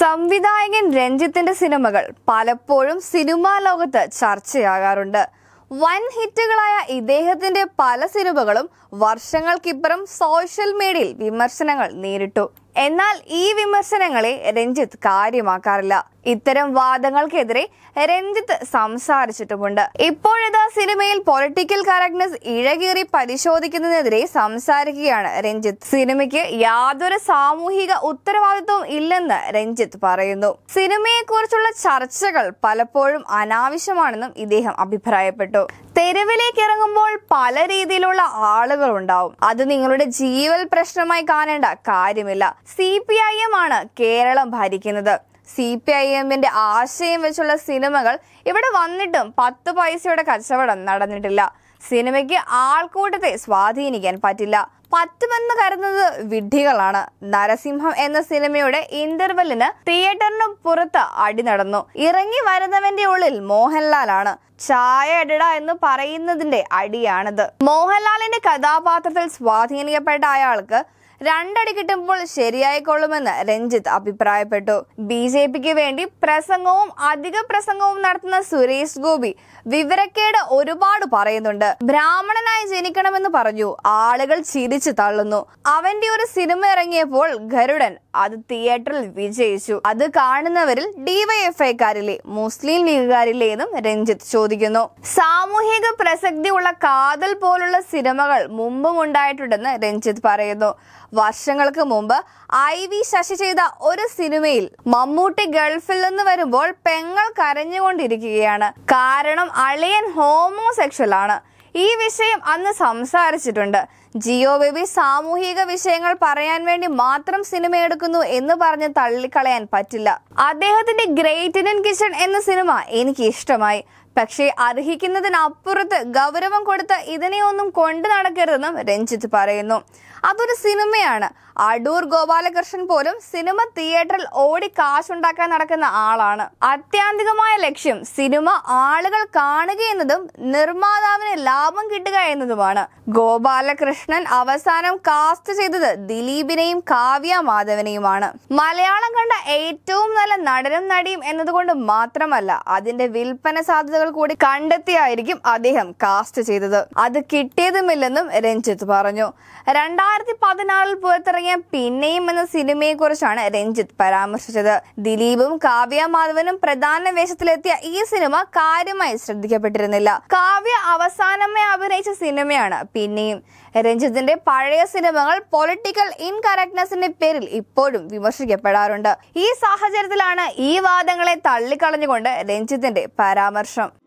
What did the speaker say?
സംവിധായകൻ രഞ്ജിത്തിന്റെ സിനിമകൾ പലപ്പോഴും സിനിമാ ലോകത്ത് ചർച്ചയാകാറുണ്ട് വൻ ഹിറ്റുകളായ ഇദ്ദേഹത്തിന്റെ പല സിനിമകളും വർഷങ്ങൾക്കിപ്പുറം സോഷ്യൽ മീഡിയയിൽ വിമർശനങ്ങൾ നേരിട്ടു എന്നാൽ ഈ വിമർശനങ്ങളെ രഞ്ജിത്ത് കാര്യമാക്കാറില്ല ഇത്തരം വാദങ്ങൾക്കെതിരെ രഞ്ജിത്ത് സംസാരിച്ചിട്ടുമുണ്ട് ഇപ്പോഴിതാ സിനിമയിൽ പൊളിറ്റിക്കൽ കറക്റ്റ്നസ് ഇഴകേറി പരിശോധിക്കുന്നതിനെതിരെ സംസാരിക്കുകയാണ് രഞ്ജിത്ത് സിനിമയ്ക്ക് യാതൊരു സാമൂഹിക ഉത്തരവാദിത്വം ഇല്ലെന്ന് രഞ്ജിത്ത് പറയുന്നു സിനിമയെക്കുറിച്ചുള്ള ചർച്ചകൾ പലപ്പോഴും അനാവശ്യമാണെന്നും ഇദ്ദേഹം അഭിപ്രായപ്പെട്ടു തെരുവിലേക്ക് ഇറങ്ങുമ്പോൾ പല രീതിയിലുള്ള ആളുകൾ ഉണ്ടാവും അത് നിങ്ങളുടെ ജീവൽ പ്രശ്നമായി കാണേണ്ട കാര്യമില്ല സി പി ഐ എം ആണ് കേരളം ഭരിക്കുന്നത് സി പി ഐ എമ്മിന്റെ ആശയം വെച്ചുള്ള സിനിമകൾ ഇവിടെ വന്നിട്ടും പത്ത് പൈസയുടെ കച്ചവടം നടന്നിട്ടില്ല സിനിമയ്ക്ക് ആൾക്കൂട്ടത്തെ സ്വാധീനിക്കാൻ പറ്റില്ല പറ്റുമെന്ന് കരുതുന്നത് വിഡ്ഢികളാണ് നരസിംഹം എന്ന സിനിമയുടെ ഇന്റർവെല്ലിന് തിയേറ്ററിന് പുറത്ത് അടി നടന്നു ഇറങ്ങി വരുന്നവന്റെ ഉള്ളിൽ മോഹൻലാലാണ് ചായ എടട എന്ന് പറയുന്നതിന്റെ അടിയാണിത് മോഹൻലാലിന്റെ കഥാപാത്രത്തിൽ സ്വാധീനിക്കപ്പെട്ട അയാൾക്ക് രണ്ടടി കിട്ടുമ്പോൾ കൊള്ളുമെന്ന് രഞ്ജിത്ത് അഭിപ്രായപ്പെട്ടു ബി ജെ പിക്ക് വേണ്ടി പ്രസംഗവും അധിക പ്രസംഗവും നടത്തുന്ന സുരേഷ് ഗോപി വിവരക്കേട് ഒരുപാട് പറയുന്നുണ്ട് ബ്രാഹ്മണനായി ജനിക്കണമെന്ന് പറഞ്ഞു ആളുകൾ ചിരിച്ചു തള്ളുന്നു അവന്റെ ഒരു സിനിമ ഇറങ്ങിയപ്പോൾ ഗരുഡൻ അത് തിയേറ്ററിൽ വിജയിച്ചു അത് കാണുന്നവരിൽ ഡിവൈഎഫ്ഐക്കാരിലെ മുസ്ലിം ലീഗുകാരിലേതും രഞ്ജിത്ത് ചോദിക്കുന്നു സാമൂഹിക പ്രസക്തിയുള്ള കാതൽ പോലുള്ള സിനിമകൾ മുമ്പും ഉണ്ടായിട്ടുണ്ടെന്ന് രഞ്ജിത്ത് പറയുന്നു വർഷങ്ങൾക്ക് മുമ്പ് ഐ വി ശശി ചെയ്ത ഒരു സിനിമയിൽ മമ്മൂട്ടി ഗൾഫിൽ നിന്ന് വരുമ്പോൾ പെങ്ങൾ കരഞ്ഞുകൊണ്ടിരിക്കുകയാണ് കാരണം അളിയൻ ഹോമോസെക്ഷൽ ആണ് ഈ വിഷയം അന്ന് സംസാരിച്ചിട്ടുണ്ട് ജിയോ ബേബി സാമൂഹിക വിഷയങ്ങൾ പറയാൻ വേണ്ടി മാത്രം സിനിമ എടുക്കുന്നു എന്ന് പറഞ്ഞ് തള്ളിക്കളയാൻ പറ്റില്ല അദ്ദേഹത്തിന്റെ ഗ്രേറ്റ് ഇന്ത്യൻ കിച്ചൺ എന്ന സിനിമ എനിക്ക് ഇഷ്ടമായി പക്ഷേ അർഹിക്കുന്നതിനപ്പുറത്ത് ഗൗരവം കൊടുത്ത് ഇതിനെയൊന്നും കൊണ്ടു നടക്കരുതെന്നും രഞ്ജിത്ത് പറയുന്നു അതൊരു സിനിമയാണ് അടൂർ ഗോപാലകൃഷ്ണൻ പോലും സിനിമ തിയേറ്ററിൽ ഓടി കാശുണ്ടാക്കാൻ നടക്കുന്ന ആളാണ് അത്യാന്തികമായ ലക്ഷ്യം സിനിമ ആളുകൾ കാണുക എന്നതും നിർമ്മാതാവിന് ലാഭം കിട്ടുക എന്നതുമാണ് ഗോപാലകൃഷ്ണൻ അവസാനം കാസ്റ്റ് ചെയ്തത് ദിലീപിനെയും കാവ്യ മാധവനെയുമാണ് മലയാളം കണ്ട ഏറ്റവും നല്ല നടനും നടിയും എന്നതുകൊണ്ട് മാത്രമല്ല അതിന്റെ വിൽപ്പന സാധ്യതകൾ കൂടി കണ്ടെത്തിയായിരിക്കും അദ്ദേഹം കാസ്റ്റ് ചെയ്തത് അത് കിട്ടിയതുമില്ലെന്നും രഞ്ജിത്ത് പറഞ്ഞു രണ്ടായിരത്തി രണ്ടായിരത്തി പതിനാറിൽ പുറത്തിറങ്ങിയ പിന്നെയും എന്ന സിനിമയെ കുറിച്ചാണ് രഞ്ജിത്ത് പരാമർശിച്ചത് ദിലീപും കാവ്യ മാധവനും പ്രധാന വേഷത്തിലെത്തിയ ഈ സിനിമ കാര്യമായി ശ്രദ്ധിക്കപ്പെട്ടിരുന്നില്ല കാവ്യ അവസാനമായി അഭിനയിച്ച സിനിമയാണ് പിന്നെയും രഞ്ജിത്തിന്റെ പഴയ സിനിമകൾ പൊളിറ്റിക്കൽ ഇൻകറക്ട്നെസിന്റെ പേരിൽ ഇപ്പോഴും വിമർശിക്കപ്പെടാറുണ്ട് ഈ സാഹചര്യത്തിലാണ് ഈ വാദങ്ങളെ തള്ളിക്കളഞ്ഞുകൊണ്ട് രഞ്ജിത്തിന്റെ പരാമർശം